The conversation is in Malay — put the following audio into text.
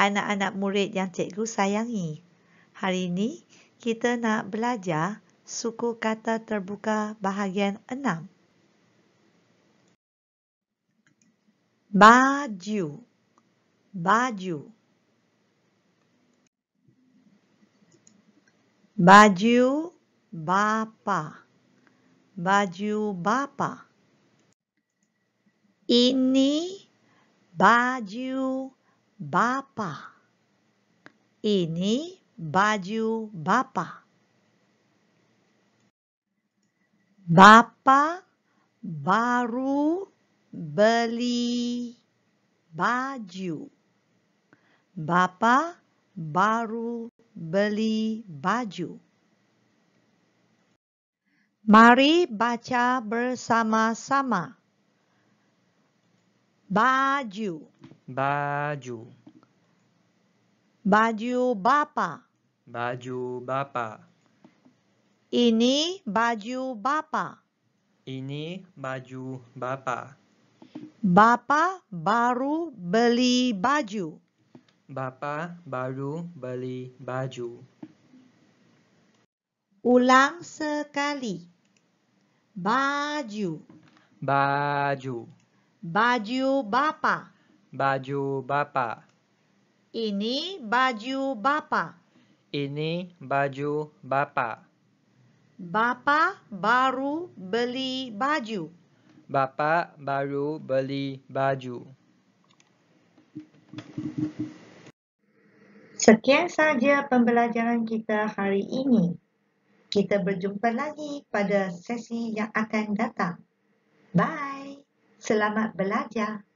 anak-anak murid yang cikgu sayangi. Hari ini, kita nak belajar suku kata terbuka bahagian enam. Baju Baju Baju bapa Baju bapa Ini baju Bapak. Ini baju Bapak. Bapak baru beli baju. Bapak baru beli baju. Mari baca bersama-sama. Baju. Baju. Baju bapa. Baju bapa. Ini baju bapa. Ini baju bapa. Bapa baru beli baju. Bapa baru beli baju. Ulang sekali. Baju. Baju. Baju bapa baju bapa. Ini baju bapa. Ini baju bapa. Bapa baru beli baju. Bapa baru beli baju. Sekian saja pembelajaran kita hari ini. Kita berjumpa lagi pada sesi yang akan datang. Bye. Selamat belajar.